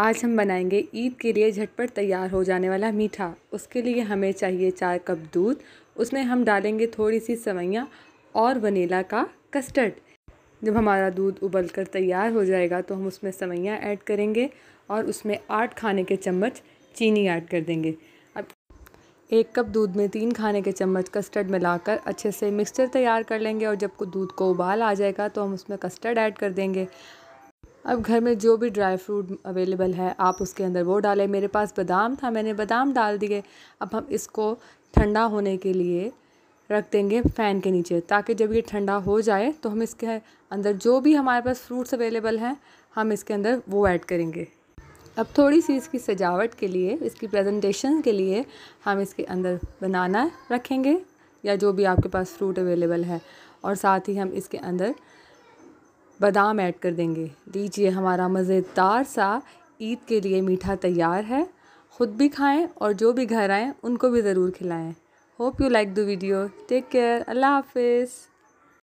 आज हम बनाएंगे ईद के लिए झटपट तैयार हो जाने वाला मीठा उसके लिए हमें चाहिए चार कप दूध उसमें हम डालेंगे थोड़ी सी सवैयाँ और वनीला का कस्टर्ड जब हमारा दूध उबल कर तैयार हो जाएगा तो हम उसमें सवैयाँ ऐड करेंगे और उसमें आठ खाने के चम्मच चीनी ऐड कर देंगे अब एक कप दूध में तीन खाने के चम्मच कस्टर्ड मिलाकर अच्छे से मिक्सचर तैयार कर लेंगे और जब दूध को उबाल आ जाएगा तो हम उसमें कस्टर्ड ऐड कर देंगे अब घर में जो भी ड्राई फ्रूट अवेलेबल है आप उसके अंदर वो डालें मेरे पास बादाम था मैंने बादाम डाल दिए अब हम इसको ठंडा होने के लिए रख देंगे फ़ैन के नीचे ताकि जब ये ठंडा हो जाए तो हम इसके अंदर जो भी हमारे पास फ्रूट्स अवेलेबल हैं हम इसके अंदर वो ऐड करेंगे अब थोड़ी सी इसकी सजावट के लिए इसकी प्रेजेंटेशन के लिए हम इसके अंदर बनाना रखेंगे या जो भी आपके पास फ्रूट अवेलेबल है और साथ ही हम इसके अंदर बादाम ऐड कर देंगे लीजिए हमारा मज़ेदार सा ईद के लिए मीठा तैयार है ख़ुद भी खाएं और जो भी घर आएँ उनको भी ज़रूर खिलाएं hope you like the video take care अल्लाह हाफिज़